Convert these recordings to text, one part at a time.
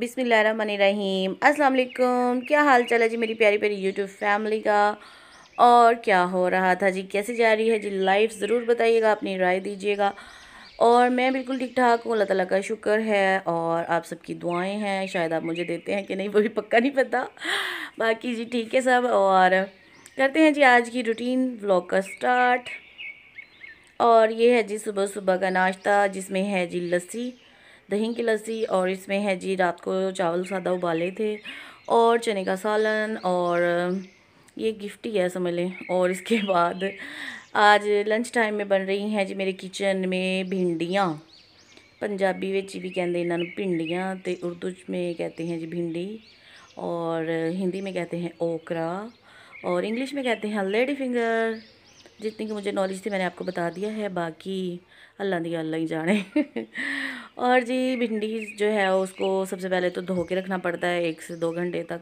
बिसमीम अस्सलाम क्या हाल चाल है जी मेरी प्यारी प्यारी यूट्यूब फैमिली का और क्या हो रहा था जी कैसे जा रही है जी लाइफ ज़रूर बताइएगा अपनी राय दीजिएगा और मैं बिल्कुल ठीक ठाक हूँ अल्लाह ताला का शुक्र है और आप सबकी दुआएं हैं शायद आप मुझे देते हैं कि नहीं वो भी पक्का नहीं पता बाकी जी ठीक है सब और करते हैं जी आज की रूटीन व्लॉग का स्टार्ट और ये है जी सुबह सुबह का नाश्ता जिसमें है जी लस्सी दही की लस्सी और इसमें है जी रात को चावल सादा उबाले थे और चने का सालन और ये गिफ्ट ही है समझ लें और इसके बाद आज लंच टाइम में बन रही हैं जी मेरे किचन में भिंडियाँ पंजाबी ਵਿੱਚ भी कहते हैं ਨੂੰ भिंडियाँ तो उर्दू में कहते हैं जी भिंडी और हिंदी में कहते हैं ओकरा और इंग्लिश में कहते हैं लेडी फिंगर जितनी की मुझे नॉलेज थी मैंने आपको बता दिया है बाकी अल्लाह दिया अल्लाह ही जाने और जी भिंडी जो है उसको सबसे पहले तो धो के रखना पड़ता है एक से दो घंटे तक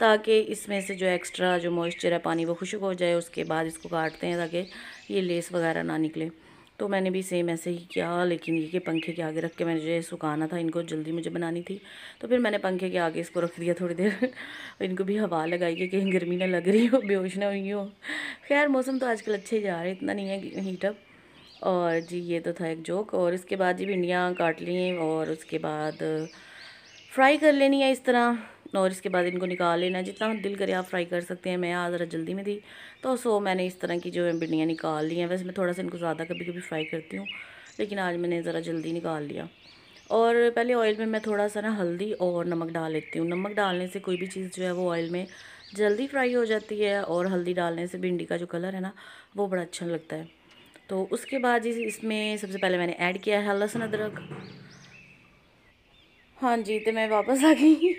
ताकि इसमें से जो एक्स्ट्रा जो मॉइस्चर है पानी वो खुशक हो जाए उसके बाद इसको काटते हैं ताकि ये लेस वगैरह ना निकले तो मैंने भी सेम ऐसे ही किया लेकिन ये कि पंखे के आगे रख के मैंने जो है सुखाना था इनको जल्दी मुझे बनानी थी तो फिर मैंने पंखे के आगे इसको रख दिया थोड़ी देर इनको भी हवा लगाई कि कहीं गर्मी ना लग रही हो बेहोश ना हुई हो खैर मौसम तो आजकल अच्छे ही जा रहे इतना नहीं है हीटअप और जी ये तो था एक जोक और इसके बाद जी भिंडियाँ काट लिए और उसके बाद फ्राई कर लेनी है इस तरह और इसके बाद इनको निकाल लेना जितना दिल करे आप फ्राई कर सकते हैं मैं आज ज़रा जल्दी में थी तो सो मैंने इस तरह की जो है भिंडियाँ निकाल ली हैं वैसे मैं थोड़ा सा इनको ज़्यादा कभी कभी फ्राई करती हूँ लेकिन आज मैंने ज़रा जल्दी निकाल लिया और पहले ऑयल में मैं थोड़ा सा ना हल्दी और नमक डाल लेती हूँ नमक डालने से कोई भी चीज़ जो है वो ऑयल में जल्दी फ्राई हो जाती है और हल्दी डालने से भिंडी का जो कलर है ना वो बड़ा अच्छा लगता है तो उसके बाद जी इसमें सबसे पहले मैंने ऐड किया है लहसुन अदरक हाँ जी तो मैं वापस आ गई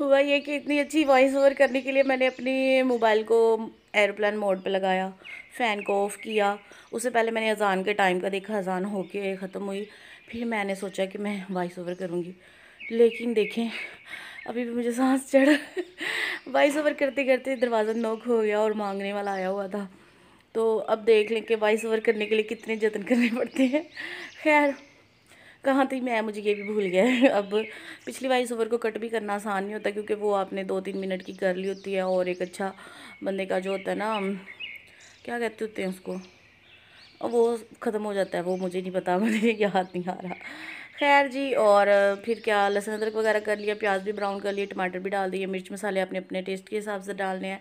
हुआ ये कि इतनी अच्छी वॉइस ओवर करने के लिए मैंने अपने मोबाइल को एरोप्लान मोड पे लगाया फ़ैन को ऑफ़ किया उससे पहले मैंने अजान के टाइम का देखा अजान होके ख़त्म हुई फिर मैंने सोचा कि मैं वॉइस ओवर करूँगी लेकिन देखें अभी भी मुझे सांस चढ़ा वॉइस ओवर करते करते दरवाज़ा नोक हो गया और मांगने वाला आया हुआ था तो अब देख लें कि वॉइस ओवर करने के लिए कितने जतन करने पड़ते हैं खैर कहाँ थी मैं मुझे ये भी भूल गया है अब पिछली वॉइस ओवर को कट भी करना आसान नहीं होता क्योंकि वो आपने दो तीन मिनट की कर ली होती है और एक अच्छा बंदे का जो होता है ना क्या कहते होते हैं उसको वो ख़त्म हो जाता है वो मुझे नहीं पता मुझे याद नहीं आ रहा खैर जी और फिर क्या लहसुन अदरक वगैरह कर लिया प्याज भी ब्राउन कर लिए टमाटर भी डाल दिए मिर्च मसाले अपने अपने टेस्ट के हिसाब से डालने हैं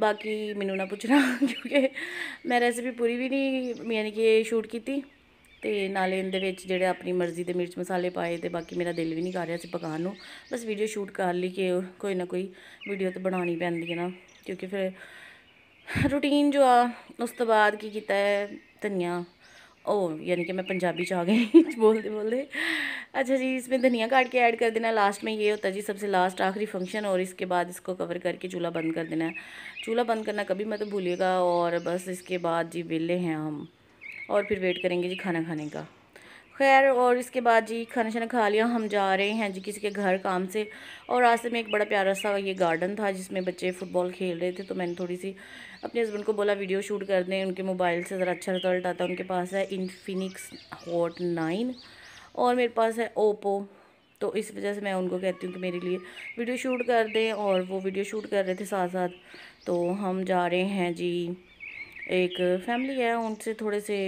ਬਾਕੀ ਮੈਨੂੰ ਨਾ ਪੁੱਛਣਾ ਕਿਉਂਕਿ ਮੈਂ ਰੈਸਪੀ ਪੂਰੀ ਵੀ ਨਹੀਂ ਯਾਨੀ ਕਿ ਸ਼ੂਟ ਕੀਤੀ ਤੇ ਨਾਲੇ ਇਹਦੇ ਵਿੱਚ ਜਿਹੜੇ ਆਪਣੀ ਮਰਜ਼ੀ ਦੇ ਮਿਰਚ ਮਸਾਲੇ ਪਾਏ ਤੇ ਬਾਕੀ ਮੇਰਾ ਦਿਲ ਵੀ ਨਹੀਂ ਕਰ ਰਿਹਾ ਸੀ ਪਕਾਉਣ ਨੂੰ ਬਸ ਵੀਡੀਓ ਸ਼ੂਟ ਕਰ ਲਈ ਕਿ ਕੋਈ ਨਾ ਕੋਈ ਵੀਡੀਓ ਤਾਂ ਬਣਾਉਣੀ ਪੈਂਦੀ ਹੈ ਨਾ ਕਿਉਂਕਿ ਫਿਰ ਰੂਟੀਨ ਜੋ ਆ ਉਸ ਤੋਂ ਬਾਅਦ ਕੀ ਕੀਤਾ ਹੈ ਧਨੀਆ ਉਹ ਯਾਨੀ ਕਿ ਮੈਂ ਪੰਜਾਬੀ ਚ ਆ ਗਈ ਬੋਲਦੇ ਬੋਲਦੇ अच्छा जी इसमें धनिया काट के ऐड कर देना लास्ट में ये होता है जी सबसे लास्ट आखिरी फंक्शन और इसके बाद इसको कवर करके चूल्हा बंद कर देना है चूल्हा बंद करना कभी मत भूलिएगा और बस इसके बाद जी बेले हैं हम और फिर वेट करेंगे जी खाना खाने का खैर और इसके बाद जी खाना शाना खा लिया हम जा रहे हैं जी किसी के घर काम से और रास्ते में एक बड़ा प्यारा सा ये गार्डन था जिसमें बच्चे फ़ुटबॉल खेल रहे थे तो मैंने थोड़ी सी अपने हस्बैंड को बोला वीडियो शूट कर दें उनके मोबाइल से ज़रा अच्छा रिजल्ट आता है उनके पास है इनफिनिक्स हॉट नाइन और मेरे पास है ओप्पो तो इस वजह से मैं उनको कहती हूँ कि मेरे लिए वीडियो शूट कर दें और वो वीडियो शूट कर रहे थे साथ साथ तो हम जा रहे हैं जी एक फैमिली है उनसे थोड़े से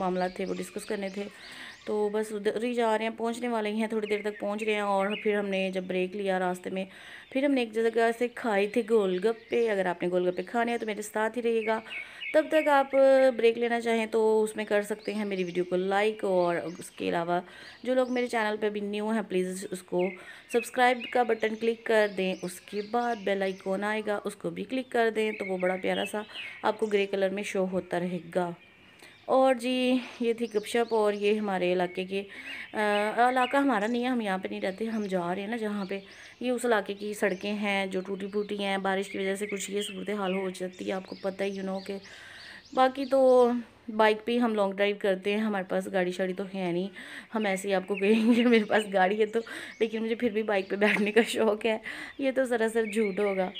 मामला थे वो डिस्कस करने थे तो बस उधर ही जा रहे हैं पहुंचने वाले ही हैं थोड़ी देर तक पहुंच रहे हैं और फिर हमने जब ब्रेक लिया रास्ते में फिर हमने एक जगह से खाई थी गोलगप्पे अगर आपने गोलगप्पे खाने हैं तो मेरे साथ ही रहेगा तब तक आप ब्रेक लेना चाहें तो उसमें कर सकते हैं मेरी वीडियो को लाइक और उसके अलावा जो लोग मेरे चैनल पर भी न्यू हैं प्लीज़ उसको सब्सक्राइब का बटन क्लिक कर दें उसके बाद बेल आइकॉन आएगा उसको भी क्लिक कर दें तो वो बड़ा प्यारा सा आपको ग्रे कलर में शो होता रहेगा और जी ये थी गपशप और ये हमारे इलाके के इलाका हमारा नहीं है हम यहाँ पे नहीं रहते हम जा रहे हैं ना जहाँ पे ये उस इलाके की सड़कें हैं जो टूटी फूटी हैं बारिश की वजह से कुछ ये सूरत हाल हो जाती है आपको पता ही यू नो के बाकी तो बाइक पे हम लॉन्ग ड्राइव करते हैं हमारे पास गाड़ी शाड़ी तो है नहीं हम ऐसे ही आपको कहेंगे मेरे पास गाड़ी है तो लेकिन मुझे फिर भी बाइक पर बैठने का शौक़ है ये तो सरासर झूठ होगा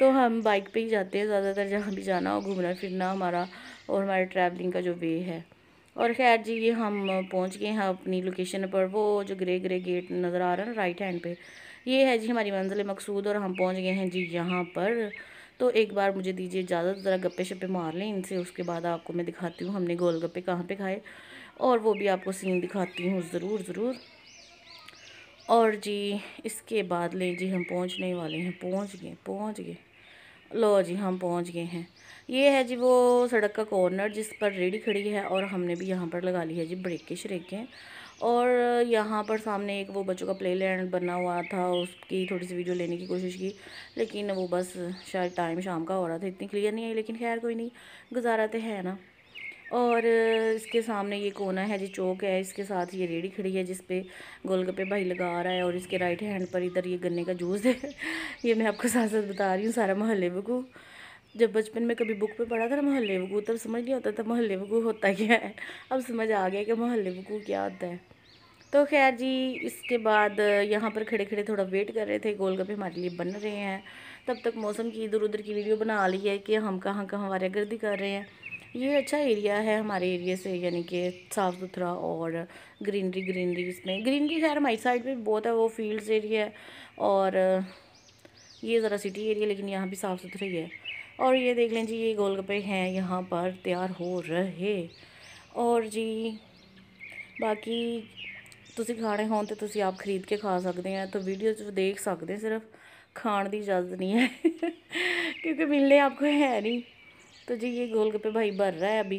तो हम बाइक पे ही जाते हैं ज़्यादातर जहाँ भी जाना हो घूमना फिरना हमारा और हमारे ट्रैवलिंग का जो वे है और खैर जी ये हम पहुँच गए हैं अपनी लोकेशन पर वो जो ग्रे ग्रे गेट नज़र आ रहा है ना राइट हैंड पे ये है जी हमारी मंजिल मकसूद और हम पहुँच गए हैं जी यहाँ पर तो एक बार मुझे दीजिए इजाज़त ज़रा गप्पे शप्पे मार लें इनसे उसके बाद आपको मैं दिखाती हूँ हमने गोल गप्पे कहाँ पर खाए और वो भी आपको सीन दिखाती हूँ ज़रूर ज़रूर और जी इसके बाद लें जी हम पहुँचने वाले हैं पहुँच गए पहुँच गए लो जी हम पहुंच गए हैं ये है जी वो सड़क का कॉर्नर जिस पर रेडी खड़ी है और हमने भी यहाँ पर लगा ली है जी के श्रेकें और यहाँ पर सामने एक वो बच्चों का प्ले लैंड बना हुआ था उसकी थोड़ी सी वीडियो लेने की कोशिश की लेकिन वो बस शायद टाइम शाम का हो रहा था इतनी क्लियर नहीं आई लेकिन खैर कोई नहीं गुजारा तो है ना और इसके सामने ये कोना है जी चौक है इसके साथ ये रेडी खड़ी है जिसपे गोलगप्पे भाई लगा रहा है और इसके राइट हैंड पर इधर ये गन्ने का जूस है ये मैं आपको साथ साथ बता रही हूँ सारा मोहल्ले को जब बचपन में कभी बुक पे पढ़ा था ना मोहल्ले वकू तब समझ नहीं होता था मोहल्ले वकू होता क्या है अब समझ आ गया कि मोहल्ले वकू क्या होता है तो खैर जी इसके बाद यहाँ पर खड़े खड़े थोड़ा वेट कर रहे थे गोलगप्पे हमारे लिए बन रहे हैं तब तक मौसम की इधर उधर की वीडियो बना ली है कि हम कहाँ कहाँ वारागर्दी कर रहे हैं ये अच्छा एरिया है हमारे एरिया से यानी कि साफ़ सुथरा और ग्रीनरी ग्रीनरी इसमें ग्रीनरी खैर हमारी साइड पर बहुत है वो फील्ड्स एरिया है और ये ज़रा सिटी एरिया लेकिन यहाँ भी साफ़ सुथरा ही है और ये देख लें जी ये गोलगप्पे हैं यहाँ पर तैयार हो रहे और जी बाकी तुम खाने हो तो आप खरीद के खा सकते हैं तो वीडियो देख सकते हैं सिर्फ खाने की इजाज़त नहीं है क्योंकि मिलने आपको है नहीं तो जी ये गोलगप्पे भाई भर रहा है अभी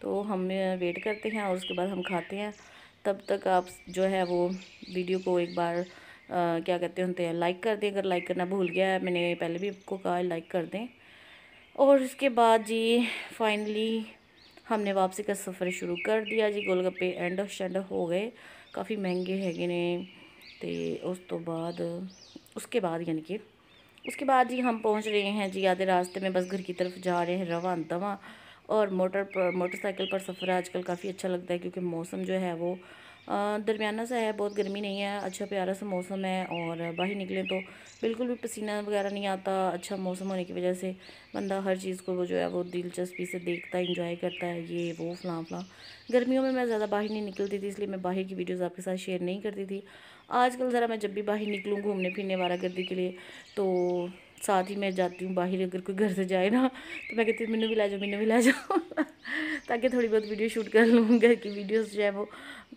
तो हम वेट करते हैं और उसके बाद हम खाते हैं तब तक आप जो है वो वीडियो को एक बार आ, क्या कहते होते हैं लाइक कर दें अगर लाइक करना भूल गया है मैंने पहले भी आपको कहा लाइक कर दें और उसके बाद जी फाइनली हमने वापसी का सफ़र शुरू कर दिया जी गोलगप्पे एंड शेंड हो गए काफ़ी महंगे हैगे ने तो उस तो बाद उसके बाद यानी कि उसके बाद जी हम पहुंच रहे हैं जी आधे रास्ते में बस घर की तरफ जा रहे हैं रवान दवा और मोटर पर मोटरसाइकिल पर सफ़र आजकल काफ़ी अच्छा लगता है क्योंकि मौसम जो है वो दरमियाना सा है बहुत गर्मी नहीं है अच्छा प्यारा सा मौसम है और बाहर निकलें तो बिल्कुल भी पसीना वगैरह नहीं आता अच्छा मौसम होने की वजह से बंदा हर चीज़ को वो जो है वो दिलचस्पी से देखता है इंजॉय करता है ये वो फलां फलां गर्मियों में मैं ज़्यादा बाहर नहीं निकलती थी इसलिए मैं बाहर की वीडियोज़ आपके साथ शेयर नहीं करती थी आजकल ज़रा मैं जब भी बाहर निकलूँ घूमने फिरने वाला गर्दी के लिए तो साथ ही मैं जाती हूँ बाहर अगर कोई घर से जाए ना तो मैं कहती हूँ मैंने भी ला जाओ मैंने भी ला जाओ ताकि थोड़ी बहुत वीडियो शूट कर लूँ घर की वीडियोस जो है वो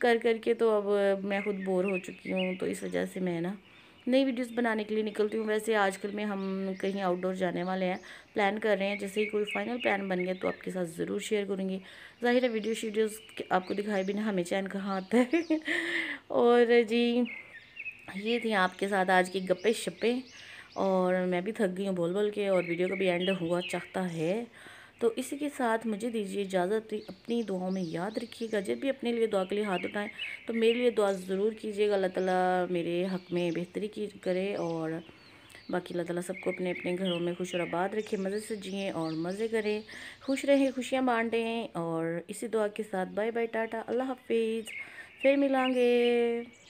कर करके तो अब मैं खुद बोर हो चुकी हूँ तो इस वजह से मैं ना नई वीडियोस बनाने के लिए निकलती हूँ वैसे आजकल में हम कहीं आउटडोर जाने वाले हैं प्लान कर रहे हैं जैसे ही कोई फाइनल प्लान बन गया तो आपके साथ ज़रूर शेयर करूँगी ज़ाहिर है वीडियो शीडियोज़ आपको दिखाए भी हमें चैन कहाँ आता है और जी ये थी आपके साथ आज की गप्पे शप्पे और मैं भी थक गई हूँ बोल बोल के और वीडियो का भी एंड हुआ चाहता है तो इसी के साथ मुझे दीजिए इजाज़त अपनी दुआओं में याद रखिएगा जब भी अपने लिए दुआ के लिए हाथ उठाएं तो मेरे लिए दुआ ज़रूर कीजिएगा अल्लाह ताला मेरे हक़ में बेहतरी की करे और बाकी अल्लाह ताला सबको अपने अपने घरों में खुश और आबाद रखे मज़े से जिए और मज़े करें खुश रहें खुशियाँ बाँटें और इसी दुआ के साथ बाय बाय टाटा अल्लाह हाफिज़ फिर मिलेंगे